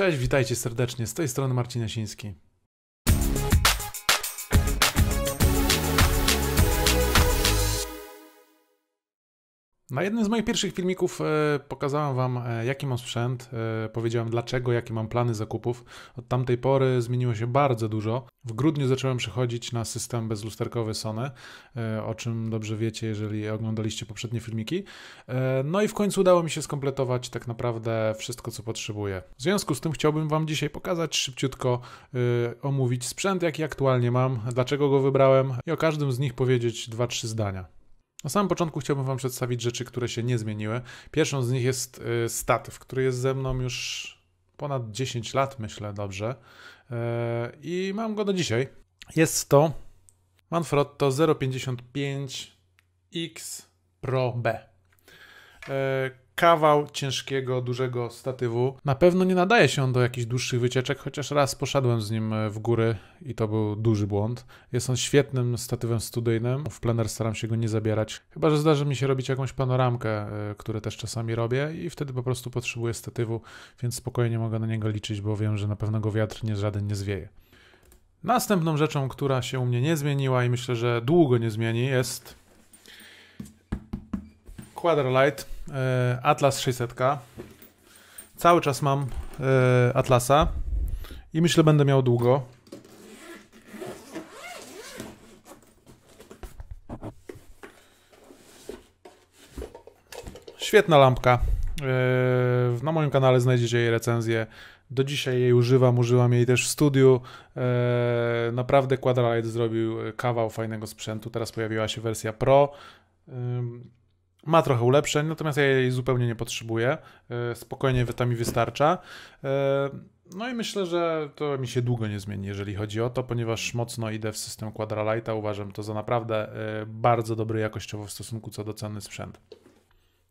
Cześć, witajcie serdecznie. Z tej strony Marcin Jasiński. Na jednym z moich pierwszych filmików e, pokazałem Wam, e, jaki mam sprzęt, e, powiedziałem dlaczego, jakie mam plany zakupów. Od tamtej pory zmieniło się bardzo dużo. W grudniu zacząłem przechodzić na system bezlusterkowy Sony, o czym dobrze wiecie, jeżeli oglądaliście poprzednie filmiki. No i w końcu udało mi się skompletować tak naprawdę wszystko, co potrzebuję. W związku z tym chciałbym Wam dzisiaj pokazać szybciutko, omówić sprzęt, jaki aktualnie mam, dlaczego go wybrałem i o każdym z nich powiedzieć 2-3 zdania. Na samym początku chciałbym Wam przedstawić rzeczy, które się nie zmieniły. Pierwszą z nich jest y, statyw, który jest ze mną już ponad 10 lat, myślę, dobrze. Y, I mam go do dzisiaj. Jest to Manfrotto 055X Pro B y, kawał ciężkiego, dużego statywu. Na pewno nie nadaje się on do jakichś dłuższych wycieczek, chociaż raz poszedłem z nim e, w góry i to był duży błąd. Jest on świetnym statywem studyjnym. W plener staram się go nie zabierać. Chyba, że zdarzy mi się robić jakąś panoramkę, e, które też czasami robię i wtedy po prostu potrzebuję statywu, więc spokojnie mogę na niego liczyć, bo wiem, że na pewno go wiatr nie, żaden nie zwieje. Następną rzeczą, która się u mnie nie zmieniła i myślę, że długo nie zmieni, jest Quadralight E, Atlas 600. Cały czas mam e, Atlasa i myślę, będę miał długo. Świetna lampka. E, na moim kanale znajdziecie jej recenzję. Do dzisiaj jej używam, używam jej też w studiu. Naprawdę Quadralight zrobił kawał fajnego sprzętu. Teraz pojawiła się wersja Pro. Ma trochę ulepszeń, natomiast ja jej zupełnie nie potrzebuję. E, spokojnie ta mi wystarcza. E, no i myślę, że to mi się długo nie zmieni, jeżeli chodzi o to, ponieważ mocno idę w system Quadralite'a. Uważam to za naprawdę e, bardzo dobry jakościowo w stosunku co do ceny sprzęt.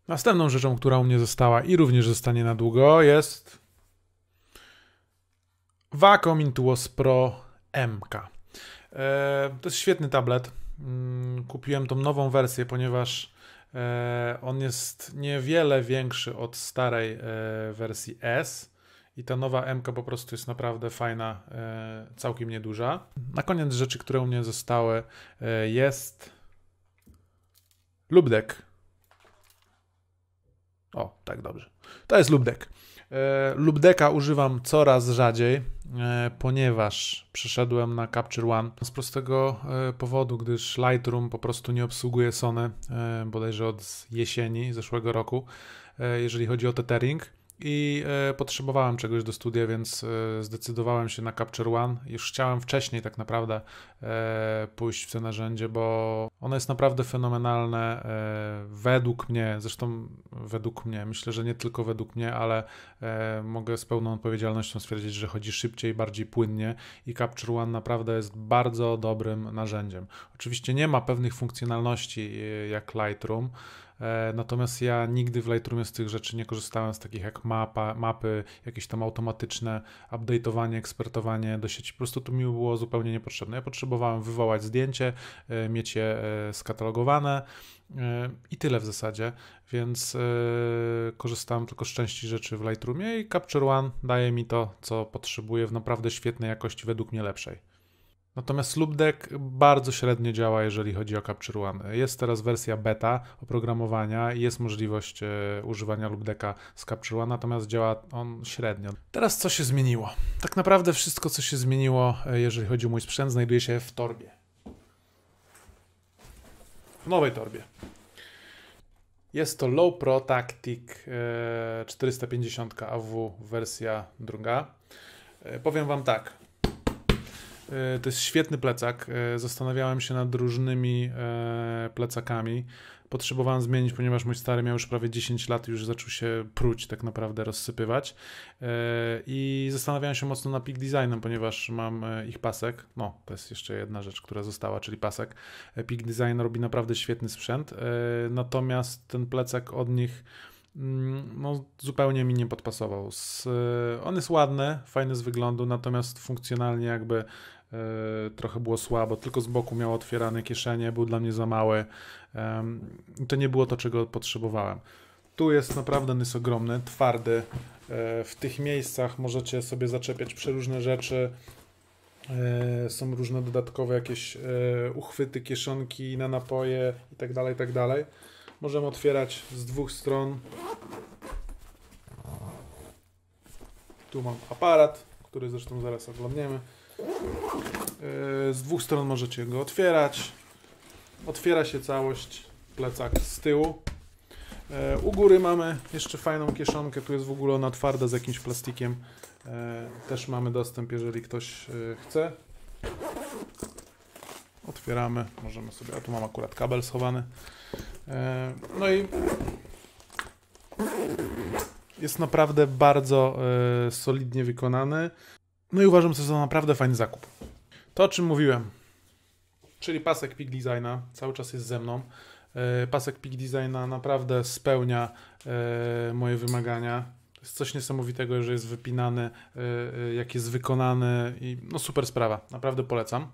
Następną rzeczą, która u mnie została i również zostanie na długo jest Wacom Intuos Pro MK. To jest świetny tablet. Mm, kupiłem tą nową wersję, ponieważ E, on jest niewiele większy od starej e, wersji S. I ta nowa M po prostu jest naprawdę fajna, e, całkiem nieduża. Na koniec rzeczy, które u mnie zostały, jest lubdek. O, tak dobrze. To jest Lubdek. E, Lubdeka używam coraz rzadziej, e, ponieważ przyszedłem na Capture One z prostego e, powodu, gdyż Lightroom po prostu nie obsługuje Sony bodajże od jesieni zeszłego roku, jeżeli chodzi o tethering i e, potrzebowałem czegoś do studia, więc e, zdecydowałem się na Capture One. Już chciałem wcześniej tak naprawdę e, pójść w to narzędzie, bo ono jest naprawdę fenomenalne e, według mnie, zresztą według mnie, myślę, że nie tylko według mnie, ale e, mogę z pełną odpowiedzialnością stwierdzić, że chodzi szybciej, bardziej płynnie i Capture One naprawdę jest bardzo dobrym narzędziem. Oczywiście nie ma pewnych funkcjonalności e, jak Lightroom, E, natomiast ja nigdy w Lightroomie z tych rzeczy nie korzystałem, z takich jak mapa, mapy, jakieś tam automatyczne update'owanie, ekspertowanie do sieci. Po prostu to mi było zupełnie niepotrzebne. Ja potrzebowałem wywołać zdjęcie, e, mieć je e, skatalogowane i tyle w zasadzie, więc korzystałem tylko z części rzeczy w Lightroomie i Capture One daje mi to, co potrzebuję w naprawdę świetnej jakości, według mnie lepszej. Natomiast lubdek bardzo średnio działa, jeżeli chodzi o Capture One. Jest teraz wersja beta oprogramowania i jest możliwość e, używania lubdeka z Capture One, natomiast działa on średnio. Teraz co się zmieniło? Tak naprawdę wszystko, co się zmieniło, e, jeżeli chodzi o mój sprzęt, znajduje się w torbie. W nowej torbie. Jest to Low Pro Tactic 450 e, AW wersja druga. Powiem Wam tak, E, to jest świetny plecak. E, zastanawiałem się nad różnymi e, plecakami. Potrzebowałem zmienić, ponieważ mój stary miał już prawie 10 lat, i już zaczął się pruć, tak naprawdę rozsypywać. I zastanawiałem się mocno nad Peak designem, ponieważ mam ich pasek. No, to jest jeszcze jedna rzecz, która została, czyli pasek. Peak Design robi naprawdę świetny sprzęt. Natomiast ten plecak od nich Mm, no, zupełnie mi nie podpasował. Z, e, on jest ładny, fajny z wyglądu, natomiast funkcjonalnie jakby e, trochę było słabo, tylko z boku miał otwierane kieszenie, był dla mnie za mały. to nie było to, czego potrzebowałem. Tu jest naprawdę on jest ogromny, twardy. E, w tych miejscach możecie sobie zaczepiać przeróżne rzeczy. Są różne dodatkowe jakieś uchwyty, kieszonki na napoje i tak i tak dalej, tak dalej. Możemy otwierać z dwóch stron. Tu mam aparat, który zresztą zaraz oglądniemy. E, z dwóch stron możecie go otwierać. Otwiera się całość plecak z tyłu. E, u góry mamy jeszcze fajną kieszonkę, tu jest w ogóle ona twarda z jakimś plastikiem. E, też mamy dostęp, jeżeli ktoś chce. Otwieramy, możemy sobie, a tu mam akurat kabel schowany. E, no i jest naprawdę bardzo e, solidnie wykonany. No i uważam, że to naprawdę fajny zakup. To, o czym mówiłem, czyli pasek Pig Designa cały czas jest ze mną. E, pasek Pig Designa naprawdę spełnia moje wymagania. To jest coś niesamowitego, że jest wypinany, jak jest wykonany i no super sprawa. Naprawdę polecam.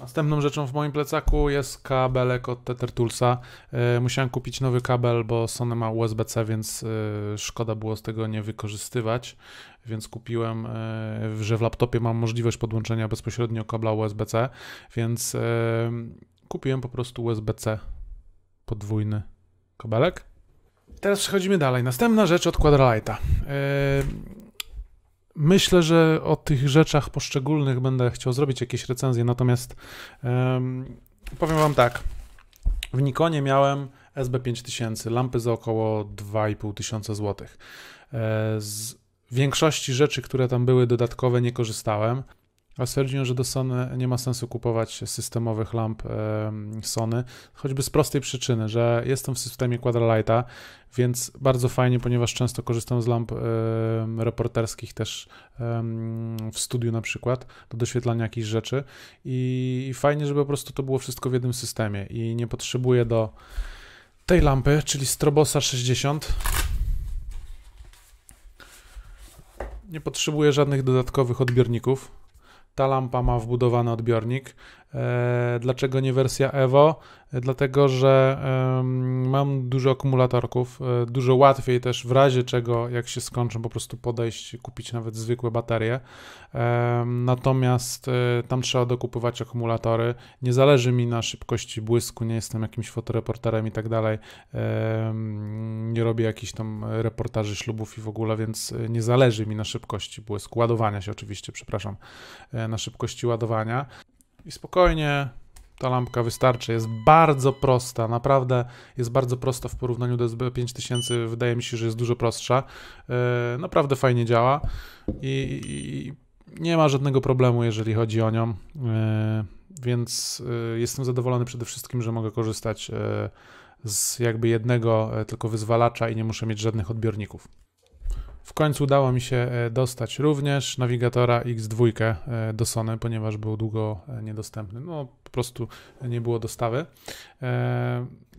Następną rzeczą w moim plecaku jest kabelek od Tethertoolsa. E, musiałem kupić nowy kabel, bo Sony ma USB-C, więc e, szkoda było z tego nie wykorzystywać. Więc kupiłem, e, że w laptopie mam możliwość podłączenia bezpośrednio kabla USB-C, więc kupiłem po prostu USB-C podwójny kabelek. Teraz przechodzimy dalej. Następna rzecz od Quadralighta. Myślę, że o tych rzeczach poszczególnych będę chciał zrobić jakieś recenzje, natomiast um, powiem Wam tak. W Nikonie miałem SB5000, lampy za około 2,5 zł. złotych. E, z większości rzeczy, które tam były dodatkowe, nie korzystałem. A stwierdziłem, że do Sony nie ma sensu kupować systemowych lamp Sony, choćby z prostej przyczyny, że jestem w systemie Quadralighta, więc bardzo fajnie, ponieważ często korzystam z lamp reporterskich też w studiu na przykład, do doświetlania jakichś rzeczy i fajnie, żeby po prostu to było wszystko w jednym systemie i nie potrzebuję do tej lampy, czyli Strobosa 60, nie potrzebuję żadnych dodatkowych odbiorników ta lampa ma wbudowany odbiornik E, dlaczego nie wersja Evo? E, dlatego, że mam dużo akumulatorków, e, dużo łatwiej też w razie czego, jak się skończą, po prostu podejść, kupić nawet zwykłe baterie. Natomiast tam trzeba dokupywać akumulatory. Nie zależy mi na szybkości błysku, nie jestem jakimś fotoreporterem i tak dalej. Nie robię jakichś tam reportaży ślubów i w ogóle, więc nie zależy mi na szybkości błysku, ładowania się oczywiście, przepraszam, na szybkości ładowania i spokojnie ta lampka wystarczy. Jest bardzo prosta, naprawdę jest bardzo prosta w porównaniu do SB5000. Wydaje mi się, że jest dużo prostsza. Yy, naprawdę fajnie działa i, i, nie ma żadnego problemu, jeżeli chodzi o nią. Yy, więc yy, jestem zadowolony przede wszystkim, że mogę korzystać z jakby jednego tylko wyzwalacza i nie muszę mieć żadnych odbiorników końcu udało mi się e, dostać również nawigatora X2 e, do Sony, ponieważ był długo e, niedostępny. No, po prostu nie było dostawy.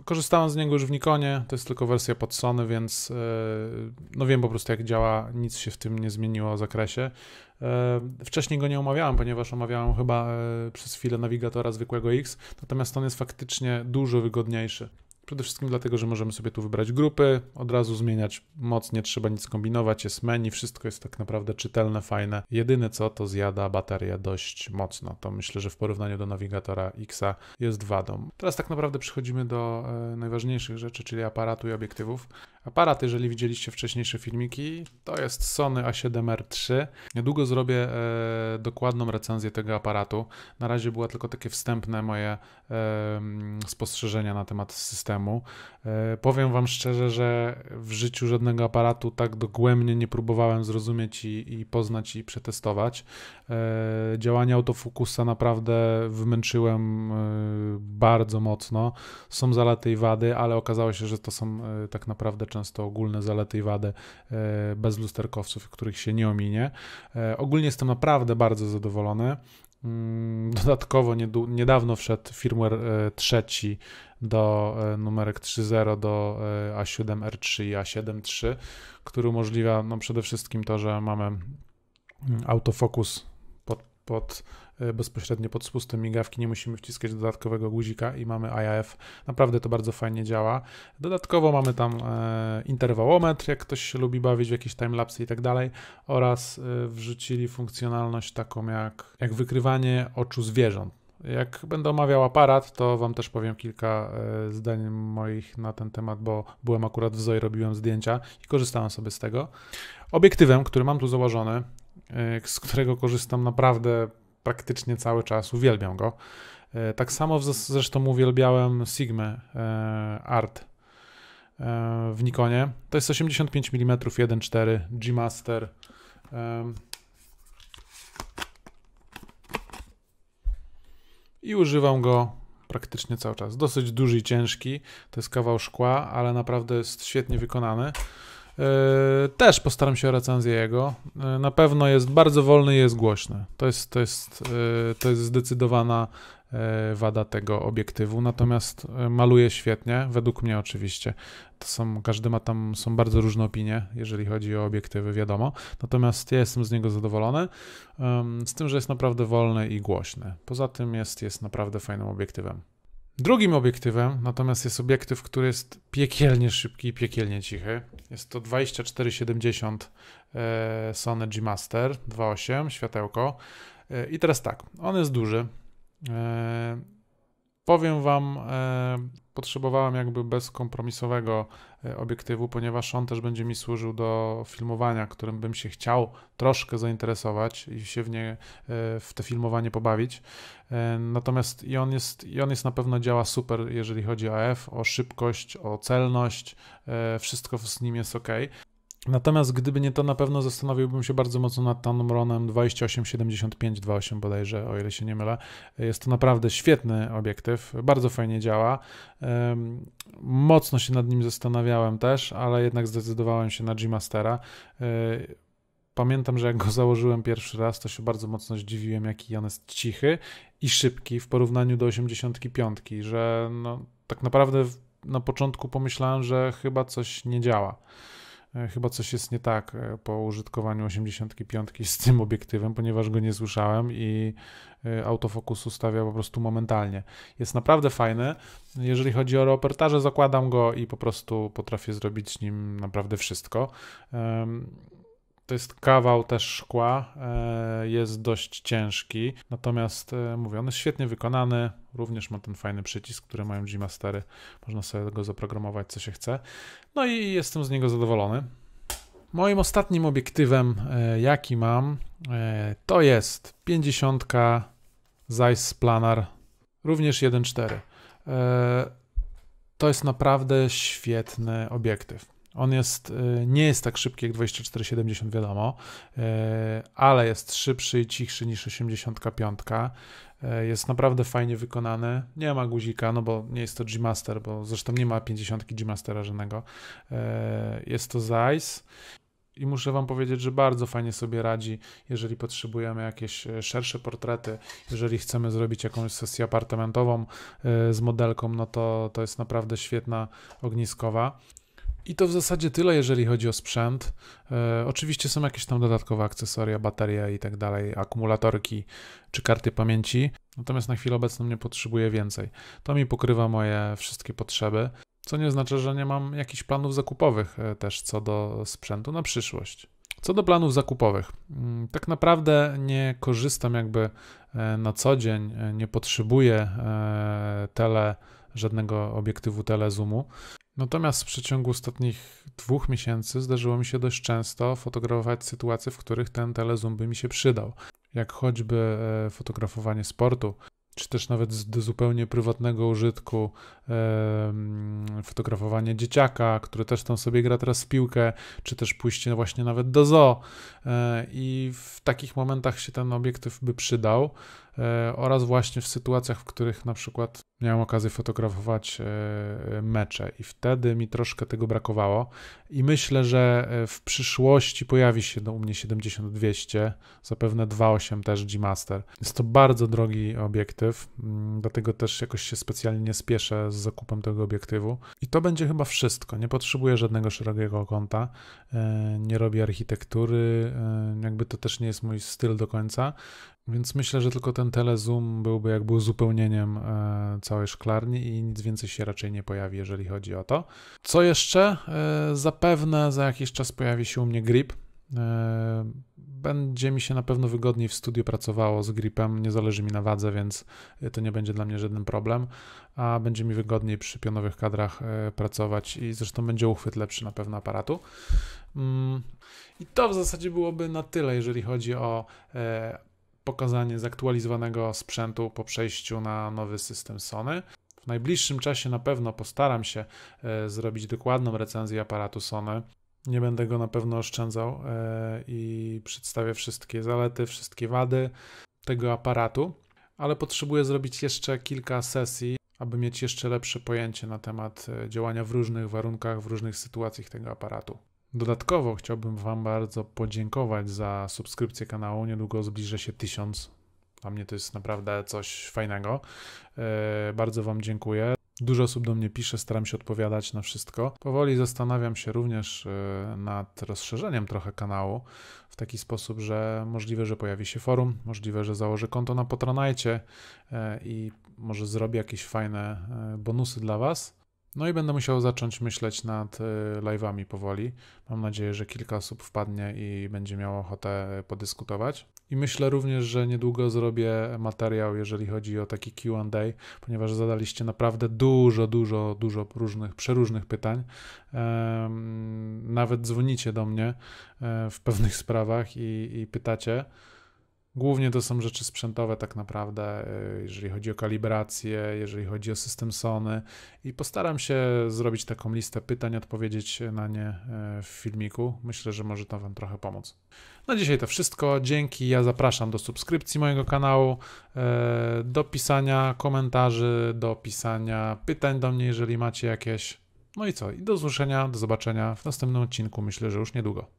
Korzystałem z niego już w Nikonie, to jest tylko wersja pod Sony, więc no wiem po prostu jak działa, nic się w tym nie zmieniło w zakresie. Wcześniej go nie omawiałem, ponieważ omawiałem chyba przez chwilę nawigatora zwykłego X, natomiast on jest faktycznie dużo wygodniejszy. Przede wszystkim dlatego, że możemy sobie tu wybrać grupy, od razu zmieniać moc, nie trzeba nic kombinować, jest menu, wszystko jest tak naprawdę czytelne, fajne. Jedyne co, to zjada bateria dość mocno. To myślę, że w porównaniu do nawigatora X jest wadą. Teraz tak naprawdę przechodzimy do e, najważniejszych rzeczy, czyli aparatu i obiektywów. Aparat, jeżeli widzieliście wcześniejsze filmiki, to jest Sony A7R3. Niedługo zrobię e, dokładną recenzję tego aparatu. Na razie była tylko takie wstępne moje e, spostrzeżenia na temat systemu. E, powiem Wam szczerze, że w życiu żadnego aparatu tak dogłębnie nie próbowałem zrozumieć i, i poznać i przetestować. E, działanie autofokusa naprawdę wymęczyłem e, bardzo mocno. Są zalety i wady, ale okazało się, że to są e, tak naprawdę często często ogólne zalety i wady e, bez lusterkowców, których się nie ominie. E, ogólnie jestem naprawdę bardzo zadowolony. Mm, dodatkowo niedawno wszedł firmware e, trzeci do numerek 3.0 do A7R3 i A7III, który umożliwia no, przede wszystkim to, że mamy autofokus pod, pod E, bezpośrednio pod spustem migawki, nie musimy wciskać dodatkowego guzika i mamy IAF. Naprawdę to bardzo fajnie działa. Dodatkowo mamy tam e, interwałometr, jak ktoś się lubi bawić w jakieś timelapsy i tak dalej, oraz e, wrzucili funkcjonalność taką jak, jak wykrywanie oczu zwierząt. Jak będę omawiał aparat, to Wam też powiem kilka zdań moich na ten temat, bo byłem akurat w ZOI, robiłem zdjęcia i korzystałem sobie z tego. Obiektywem, który mam tu założony, z którego korzystam naprawdę praktycznie cały czas, uwielbiam go. E, tak samo zresztą uwielbiałem Sigma e, Art e, w Nikonie. To jest 85 mm 1.4 G-Master. I używam go praktycznie cały czas. Dosyć duży i ciężki. To jest kawał szkła, ale naprawdę jest świetnie wykonany. E, też postaram się o recenzję jego. E, na pewno jest bardzo wolny i jest głośny. To jest, to jest, e, to jest zdecydowana wada tego obiektywu, natomiast maluje świetnie, według mnie oczywiście. To są, każdy ma tam, są bardzo różne opinie, jeżeli chodzi o obiektywy, wiadomo. Natomiast ja jestem z niego zadowolony, z tym, że jest naprawdę wolny i głośny. Poza tym jest, jest naprawdę fajnym obiektywem. Drugim obiektywem natomiast jest obiektyw, który jest piekielnie szybki i piekielnie cichy. Jest to 2470 e, Sony G Master 2.8 światełko. E, I teraz tak, on jest duży. E, Powiem Wam, e, potrzebowałem jakby bezkompromisowego e, obiektywu, ponieważ on też będzie mi służył do filmowania, którym bym się chciał troszkę zainteresować i się w nie e, w te filmowanie pobawić. Natomiast i on jest, i on jest na pewno działa super, jeżeli chodzi o AF, o szybkość, o celność, wszystko z nim jest ok. Natomiast gdyby nie to, na pewno zastanowiłbym się bardzo mocno nad Tamronem 2875-28 bodajże, o ile się nie mylę. Jest to naprawdę świetny obiektyw, bardzo fajnie działa. Mocno się nad nim zastanawiałem też, ale jednak zdecydowałem się na G-Mastera. E, pamiętam, że jak go założyłem pierwszy raz, to się bardzo mocno zdziwiłem, jaki on jest cichy i szybki w porównaniu do 85, że no, tak naprawdę na początku pomyślałem, że chyba coś nie działa. E, chyba coś jest nie tak e, po użytkowaniu 85 z tym obiektywem, ponieważ go nie słyszałem i e, autofokus ustawia po prostu momentalnie. Jest naprawdę fajny. Jeżeli chodzi o reopertarze, zakładam go i po prostu potrafię zrobić z nim naprawdę wszystko to jest kawał też szkła, e, jest dość ciężki, natomiast e, mówię, on jest świetnie wykonany, również ma ten fajny przycisk, który mają G-Mastery, można sobie go zaprogramować co się chce, no i jestem z niego zadowolony. Moim ostatnim obiektywem, e, jaki mam, to jest 50 Zeiss Planar, również 1.4. To jest naprawdę świetny obiektyw. On jest, e, nie jest tak szybki jak 2470, wiadomo, e, ale jest szybszy i cichszy niż 85. E, jest naprawdę fajnie wykonany. Nie ma guzika, no bo nie jest to G-Master, bo zresztą nie ma 50 G-Mastera żadnego. Jest to Zeiss i muszę Wam powiedzieć, że bardzo fajnie sobie radzi, jeżeli potrzebujemy jakieś szersze portrety, jeżeli chcemy zrobić jakąś sesję apartamentową z modelką, no to to jest naprawdę świetna ogniskowa. I to w zasadzie tyle, jeżeli chodzi o sprzęt. E, oczywiście są jakieś tam dodatkowe akcesoria, baterie i tak dalej, akumulatorki czy karty pamięci. Natomiast na chwilę obecną nie potrzebuję więcej. To mi pokrywa moje wszystkie potrzeby, co nie znaczy, że nie mam jakichś planów zakupowych e, też co do sprzętu na przyszłość. Co do planów zakupowych, mm, tak naprawdę nie korzystam jakby e, na co dzień, e, nie potrzebuję tele, żadnego obiektywu telezoomu. Natomiast w przeciągu ostatnich dwóch miesięcy zdarzyło mi się dość często fotografować sytuacje, w których ten telezoom by mi się przydał. Jak choćby e, fotografowanie sportu, czy też nawet do zupełnie prywatnego użytku e, mm, fotografowanie dzieciaka, który też tam sobie gra teraz w piłkę, czy też pójście właśnie nawet do zoo. E, I w takich momentach się ten obiektyw by przydał. E, oraz właśnie w sytuacjach, w których na przykład miałem okazję fotografować e, e, mecze i wtedy mi troszkę tego brakowało i myślę, że w przyszłości pojawi się do u mnie 70-200, zapewne 2.8 też G-Master. Jest to bardzo drogi obiektyw, mm, dlatego też jakoś się specjalnie nie spieszę z zakupem tego obiektywu i to będzie chyba wszystko, nie potrzebuję żadnego szerokiego kąta, nie robię architektury, jakby to też nie jest mój styl do końca, więc myślę, że tylko ten telezoom byłby jakby uzupełnieniem e, całej szklarni i nic więcej się raczej nie pojawi, jeżeli chodzi o to. Co jeszcze? E, zapewne za jakiś czas pojawi się u mnie grip. E, będzie mi się na pewno wygodniej w studiu pracowało z gripem, nie zależy mi na wadze, więc to nie będzie dla mnie żaden problem, a będzie mi wygodniej przy pionowych kadrach pracować i zresztą będzie uchwyt lepszy na pewno aparatu. Mm, I to w zasadzie byłoby na tyle, jeżeli chodzi o pokazanie zaktualizowanego sprzętu po przejściu na nowy system Sony. W najbliższym czasie na pewno postaram się e, zrobić dokładną recenzję aparatu Sony. Nie będę go na pewno oszczędzał e, i przedstawię wszystkie zalety, wszystkie wady tego aparatu, ale potrzebuję zrobić jeszcze kilka sesji, aby mieć jeszcze lepsze pojęcie na temat e, działania w różnych warunkach, w różnych sytuacjach tego aparatu. Dodatkowo chciałbym Wam bardzo podziękować za subskrypcję kanału. Niedługo zbliżę się tysiąc. Dla mnie to jest naprawdę coś fajnego. E, bardzo Wam dziękuję. Dużo osób do mnie pisze, staram się odpowiadać na wszystko. Powoli zastanawiam się również e, nad rozszerzeniem trochę kanału w taki sposób, że możliwe, że pojawi się forum, możliwe, że założę konto na Patronite e, i może zrobię jakieś fajne bonusy dla Was. No i będę musiał zacząć myśleć nad y, live'ami powoli. Mam nadzieję, że kilka osób wpadnie i będzie miało ochotę y, podyskutować. I myślę również, że niedługo zrobię materiał, jeżeli chodzi o taki QA, ponieważ zadaliście naprawdę dużo, dużo, dużo różnych, przeróżnych pytań. Nawet dzwonicie do mnie e, w pewnych sprawach i, i pytacie. Głównie to są rzeczy sprzętowe tak naprawdę, y, jeżeli chodzi o kalibrację, jeżeli chodzi o system Sony i postaram się zrobić taką listę pytań, odpowiedzieć na nie e, w filmiku. Myślę, że może to Wam trochę pomóc. Na dzisiaj to wszystko. Dzięki. Ja zapraszam do subskrypcji mojego kanału, e, do pisania komentarzy, do pisania pytań do mnie, jeżeli macie jakieś. No i co? I do usłyszenia, do zobaczenia w następnym odcinku. Myślę, że już niedługo.